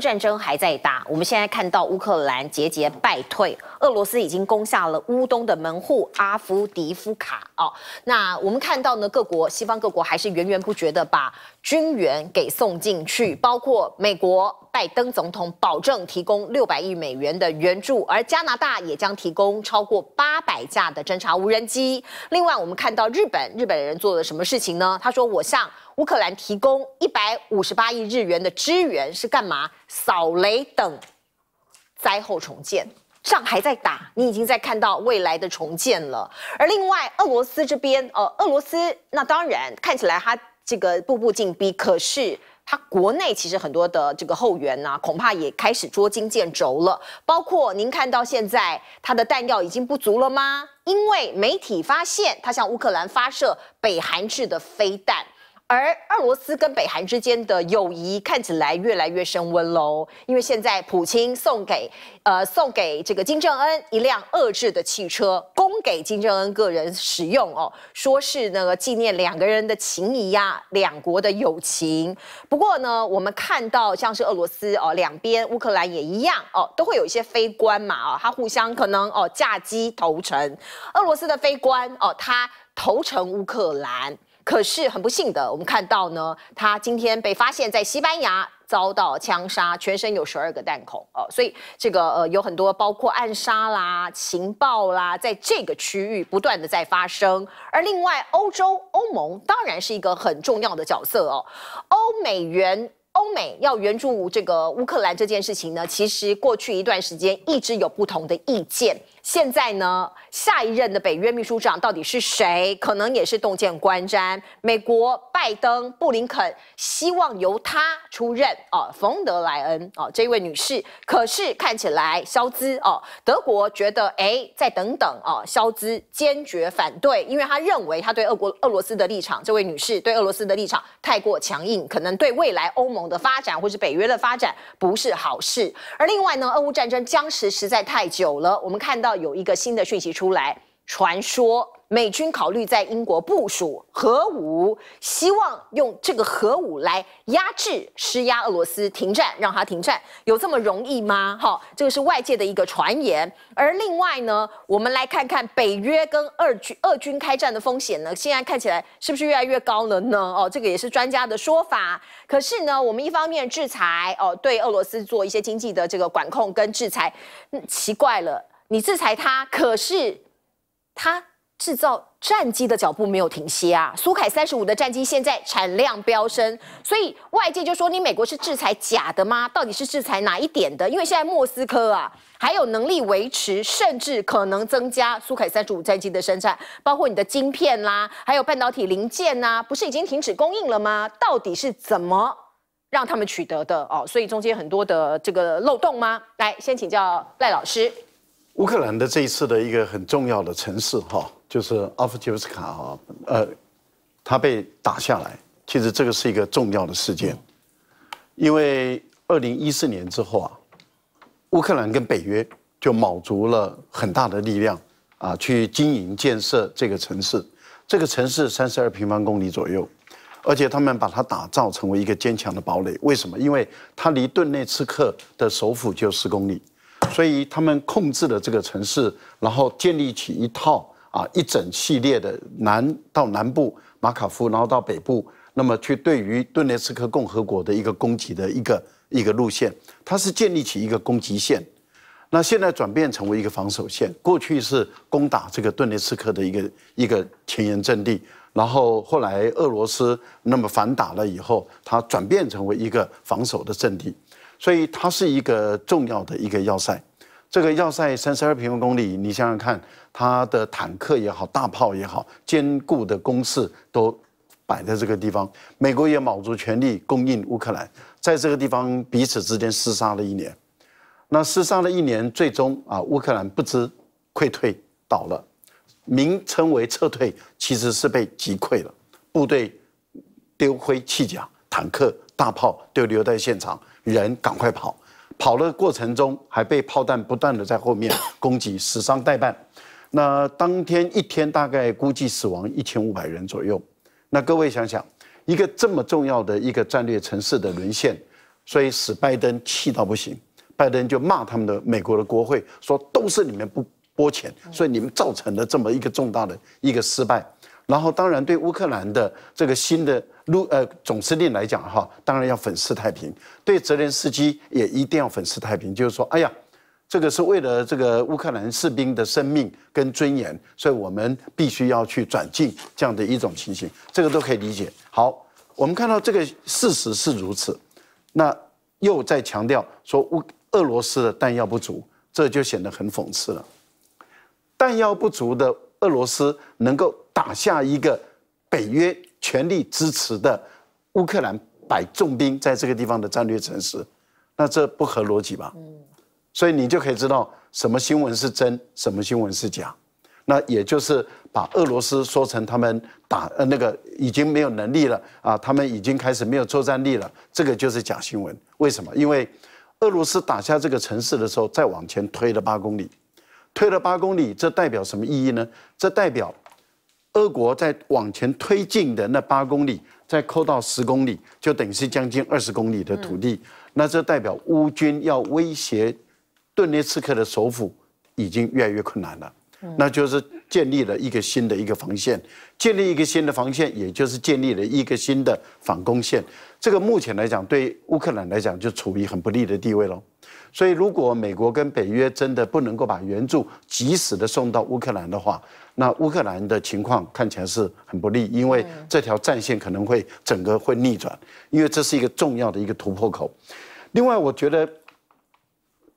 战争还在打，我们现在看到乌克兰节节败退，俄罗斯已经攻下了乌东的门户阿夫迪夫卡哦。那我们看到呢，各国西方各国还是源源不绝的把。军援给送进去，包括美国拜登总统保证提供六百亿美元的援助，而加拿大也将提供超过八百架的侦察无人机。另外，我们看到日本日本人做了什么事情呢？他说：“我向乌克兰提供一百五十八亿日元的支援，是干嘛？扫雷等灾后重建。仗还在打，你已经在看到未来的重建了。而另外，俄罗斯这边，呃，俄罗斯那当然看起来他。”这个步步紧逼，可是他国内其实很多的这个后援呐，恐怕也开始捉襟见肘了。包括您看到现在他的弹药已经不足了吗？因为媒体发现他向乌克兰发射北韩制的飞弹。而俄罗斯跟北韩之间的友谊看起来越来越升温喽，因为现在普京送给呃送给这个金正恩一辆遏制的汽车，供给金正恩个人使用哦，说是那个纪念两个人的情谊呀，两国的友情。不过呢，我们看到像是俄罗斯哦，两边乌克兰也一样哦，都会有一些非官嘛哦，他互相可能哦架机投诚，俄罗斯的非官哦，他投诚乌克兰。可是很不幸的，我们看到呢，他今天被发现在西班牙遭到枪杀，全身有十二个弹孔哦。所以这个呃，有很多包括暗杀啦、情报啦，在这个区域不断的在发生。而另外，欧洲欧盟当然是一个很重要的角色哦。欧美援欧美要援助这个乌克兰这件事情呢，其实过去一段时间一直有不同的意见。现在呢，下一任的北约秘书长到底是谁？可能也是洞见观瞻。美国拜登、布林肯希望由她出任啊，冯德莱恩啊这一位女士。可是看起来肖兹哦，德国觉得哎，再等等啊，肖兹坚决反对，因为他认为他对俄国、俄罗斯的立场，这位女士对俄罗斯的立场太过强硬，可能对未来欧盟的发展或是北约的发展不是好事。而另外呢，俄乌战争僵持实在太久了，我们看到。有一个新的讯息出来，传说美军考虑在英国部署核武，希望用这个核武来压制、施压俄罗斯停战，让它停战，有这么容易吗？好，这个是外界的一个传言。而另外呢，我们来看看北约跟二军、俄军开战的风险呢，现在看起来是不是越来越高了呢？哦，这个也是专家的说法。可是呢，我们一方面制裁哦，对俄罗斯做一些经济的这个管控跟制裁，嗯，奇怪了。你制裁他，可是他制造战机的脚步没有停歇啊！苏凯三十五的战机现在产量飙升，所以外界就说你美国是制裁假的吗？到底是制裁哪一点的？因为现在莫斯科啊，还有能力维持，甚至可能增加苏凯三十五战机的生产，包括你的晶片啦，还有半导体零件呐，不是已经停止供应了吗？到底是怎么让他们取得的？哦，所以中间很多的这个漏洞吗？来，先请教赖老师。乌克兰的这一次的一个很重要的城市哈，就是阿夫吉夫斯卡哈，呃，它被打下来，其实这个是一个重要的事件，因为二零一四年之后啊，乌克兰跟北约就卯足了很大的力量啊，去经营建设这个城市，这个城市三十二平方公里左右，而且他们把它打造成为一个坚强的堡垒。为什么？因为它离顿内茨克的首府就十公里。所以他们控制了这个城市，然后建立起一套啊一整系列的南到南部马卡夫，然后到北部，那么去对于顿涅茨克共和国的一个攻击的一个一个路线，它是建立起一个攻击线。那现在转变成为一个防守线，过去是攻打这个顿涅茨克的一个一个前沿阵地，然后后来俄罗斯那么反打了以后，它转变成为一个防守的阵地。所以它是一个重要的一个要塞，这个要塞三十二平方公里，你想想看，它的坦克也好，大炮也好，坚固的工事都摆在这个地方。美国也卯足全力供应乌克兰，在这个地方彼此之间厮杀了一年。那厮杀了一年，最终啊，乌克兰不知溃退倒了，名称为撤退，其实是被击溃了，部队丢盔弃甲，坦克、大炮都留在现场。人赶快跑，跑了过程中还被炮弹不断的在后面攻击，死伤待办。那当天一天大概估计死亡一千五百人左右。那各位想想，一个这么重要的一个战略城市的沦陷，所以使拜登气到不行，拜登就骂他们的美国的国会说，都是你们不拨钱，所以你们造成了这么一个重大的一个失败。然后，当然对乌克兰的这个新的陆呃总司令来讲，哈，当然要粉饰太平；对泽连斯基也一定要粉饰太平，就是说，哎呀，这个是为了这个乌克兰士兵的生命跟尊严，所以我们必须要去转进这样的一种情形，这个都可以理解。好，我们看到这个事实是如此，那又在强调说乌俄罗斯的弹药不足，这就显得很讽刺了。弹药不足的俄罗斯能够？打下一个北约全力支持的乌克兰，摆重兵在这个地方的战略城市，那这不合逻辑吧？嗯，所以你就可以知道什么新闻是真，什么新闻是假。那也就是把俄罗斯说成他们打呃那个已经没有能力了啊，他们已经开始没有作战力了，这个就是假新闻。为什么？因为俄罗斯打下这个城市的时候，再往前推了八公里，推了八公里，这代表什么意义呢？这代表。俄国在往前推进的那八公里，再扣到十公里，就等于是将近二十公里的土地。那这代表乌军要威胁顿涅茨克的首府，已经越来越困难了。那就是建立了一个新的一个防线，建立一个新的防线，也就是建立了一个新的反攻线。这个目前来讲，对乌克兰来讲就处于很不利的地位喽。所以，如果美国跟北约真的不能够把援助及时的送到乌克兰的话，那乌克兰的情况看起来是很不利，因为这条战线可能会整个会逆转，因为这是一个重要的一个突破口。另外，我觉得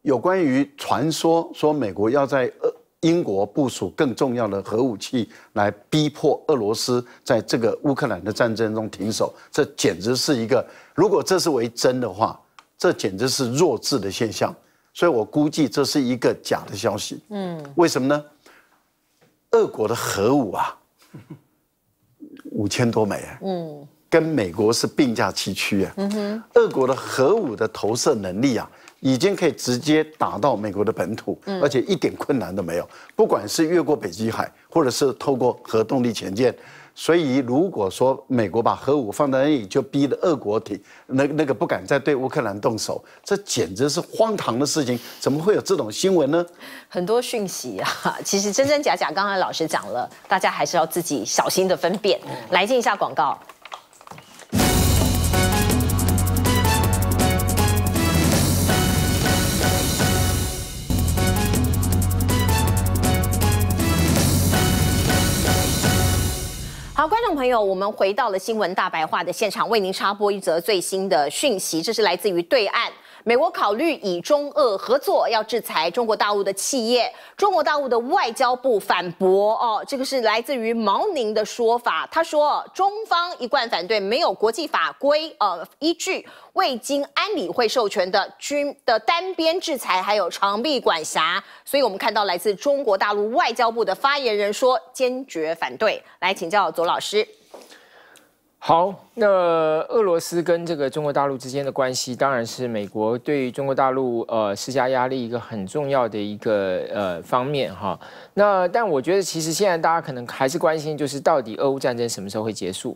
有关于传说说美国要在呃英国部署更重要的核武器来逼迫俄罗斯在这个乌克兰的战争中停手，这简直是一个如果这是为真的话，这简直是弱智的现象。所以我估计这是一个假的消息。嗯，为什么呢？俄国的核武啊，五千多枚，嗯，跟美国是并驾齐驱啊，嗯哼，俄国的核武的投射能力啊，已经可以直接打到美国的本土，嗯，而且一点困难都没有，不管是越过北极海，或者是透过核动力潜舰，所以，如果说美国把核武放在那里，就逼得俄国停，那那个不敢再对乌克兰动手，这简直是荒唐的事情。怎么会有这种新闻呢？很多讯息啊，其实真真假假。刚才老师讲了，大家还是要自己小心的分辨。来进一下广告。好，观众朋友，我们回到了新闻大白话的现场，为您插播一则最新的讯息，这是来自于对岸。美国考虑以中俄合作要制裁中国大陆的企业，中国大陆的外交部反驳哦，这个是来自于毛宁的说法，他说中方一贯反对没有国际法规呃依据、未经安理会授权的军的单边制裁，还有长臂管辖。所以我们看到来自中国大陆外交部的发言人说坚决反对。来请教左老师。好，那俄罗斯跟这个中国大陆之间的关系，当然是美国对中国大陆呃施加压力一个很重要的一个呃方面哈。那但我觉得，其实现在大家可能还是关心，就是到底俄乌战争什么时候会结束？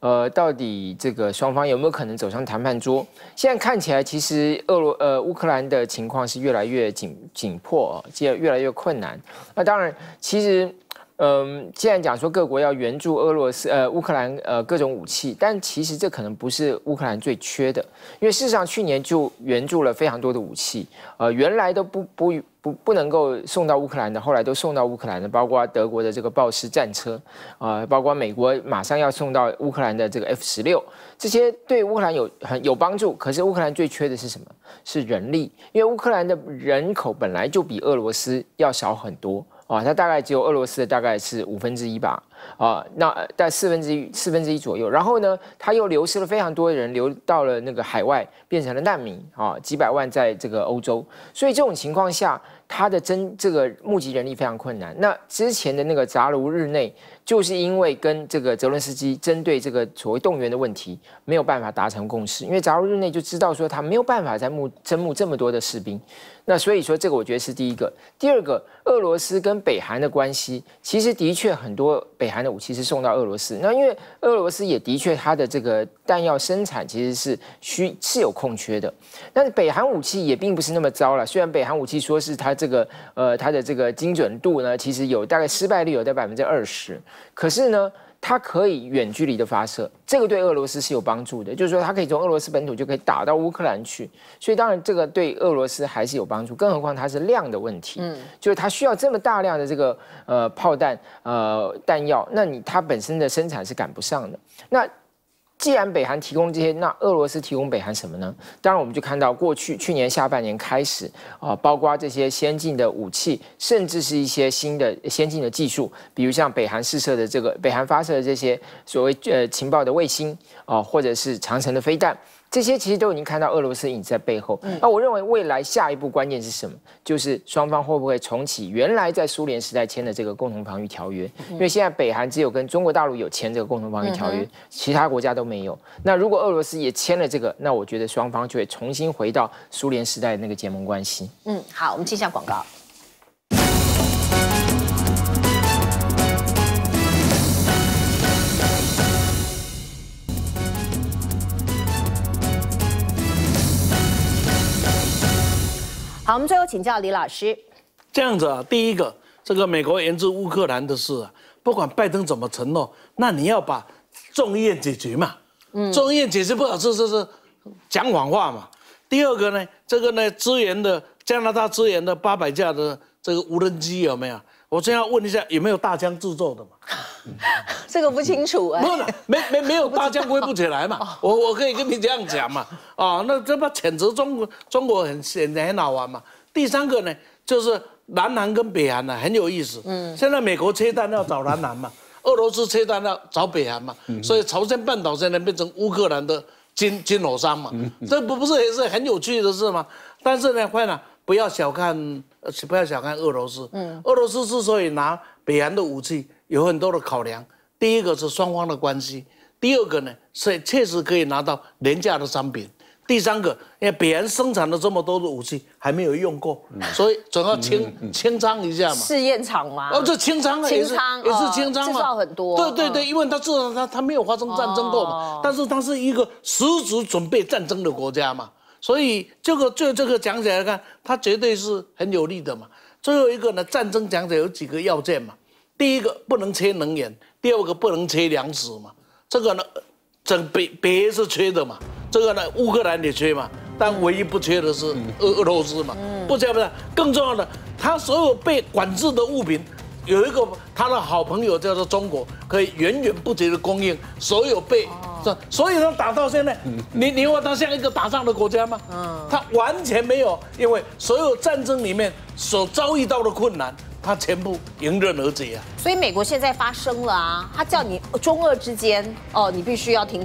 呃，到底这个双方有没有可能走上谈判桌？现在看起来，其实俄罗呃乌克兰的情况是越来越紧紧迫，越越来越困难。那当然，其实。嗯，既然讲说各国要援助俄罗斯、呃乌克兰、呃各种武器，但其实这可能不是乌克兰最缺的，因为事实上去年就援助了非常多的武器，呃，原来都不不不不能够送到乌克兰的，后来都送到乌克兰的，包括德国的这个豹式战车，啊，包括美国马上要送到乌克兰的这个 F 十六，这些对乌克兰有很有帮助。可是乌克兰最缺的是什么？是人力，因为乌克兰的人口本来就比俄罗斯要少很多。啊，它大概只有俄罗斯的大概是五分之一吧。啊，那在四分之一，四分之一左右。然后呢，他又流失了非常多人，流到了那个海外，变成了难民啊，几百万在这个欧洲。所以这种情况下，他的征这个募集人力非常困难。那之前的那个扎卢日内，就是因为跟这个泽伦斯基针对这个所谓动员的问题没有办法达成共识，因为扎卢日内就知道说他没有办法在募征募这么多的士兵。那所以说，这个我觉得是第一个。第二个，俄罗斯跟北韩的关系，其实的确很多。北韩的武器是送到俄罗斯，那因为俄罗斯也的确它的这个弹药生产其实是需是有空缺的，但是北韩武器也并不是那么糟了。虽然北韩武器说是它这个呃它的这个精准度呢，其实有大概失败率有在百分之二十，可是呢。它可以远距离的发射，这个对俄罗斯是有帮助的，就是说它可以从俄罗斯本土就可以打到乌克兰去，所以当然这个对俄罗斯还是有帮助。更何况它是量的问题，嗯，就是它需要这么大量的这个呃炮弹呃弹药，那你它本身的生产是赶不上的。那既然北韩提供这些，那俄罗斯提供北韩什么呢？当然，我们就看到过去去年下半年开始啊，包括这些先进的武器，甚至是一些新的先进的技术，比如像北韩试射的这个北韩发射的这些所谓呃情报的卫星啊，或者是长城的飞弹。这些其实都已经看到俄罗斯已子在背后。那我认为未来下一步关键是什么？就是双方会不会重启原来在苏联时代签的这个共同防御条约？因为现在北韩只有跟中国大陆有签这个共同防御条约，其他国家都没有。那如果俄罗斯也签了这个，那我觉得双方就会重新回到苏联时代那个结盟关系。嗯，好，我们接下广告。我们最后请教李老师，这样子啊，第一个，这个美国援助乌克兰的事啊，不管拜登怎么承诺，那你要把众议院解决嘛，嗯，众议院解决不了，这这是，讲谎话嘛。第二个呢，这个呢，支援的加拿大支援的八百架的这个无人机有没有？我先要问一下，有没有大疆制作的嘛？这个不清楚，没有没没没有大将归不起来嘛，我我可以跟你这样讲嘛，啊，那这不谴责中国，中国很现在很好玩嘛。第三个呢，就是南韩跟北韩呢很有意思，嗯，现在美国切断要找南韩嘛，俄罗斯切断要找北韩嘛，所以朝鲜半岛现在变成乌克兰的金金老山嘛，这不不是也是很有趣的事吗？但是呢，坏了，不要小看，不要小看俄罗斯，嗯，俄罗斯之所以拿北韩的武器。有很多的考量，第一个是双方的关系，第二个呢是确实可以拿到廉价的商品，第三个因为别人生产了这么多的武器还没有用过，所以总要清清仓一下嘛。试验场吗？哦，这清仓，清仓也是清仓嘛，制造很多。对对对，因为他至少他他没有发生战争过嘛，但是他是一个实质准备战争的国家嘛，所以这个就这个讲起来看，它绝对是很有利的嘛。最后一个呢，战争讲起来有几个要件嘛。第一个不能缺能源，第二个不能缺粮食嘛。这个呢，整北北是缺的嘛。这个呢，乌克兰也缺嘛。但唯一不缺的是俄俄罗斯嘛。嗯，不缺不是。更重要的，他所有被管制的物品，有一个他的好朋友叫做中国，可以源源不绝的供应所有被这。所以他打到现在，你你说他像一个打仗的国家吗？嗯，他完全没有，因为所有战争里面所遭遇到的困难。他全部迎刃而解啊！所以美国现在发声了啊，他叫你中俄之间哦，你必须要停。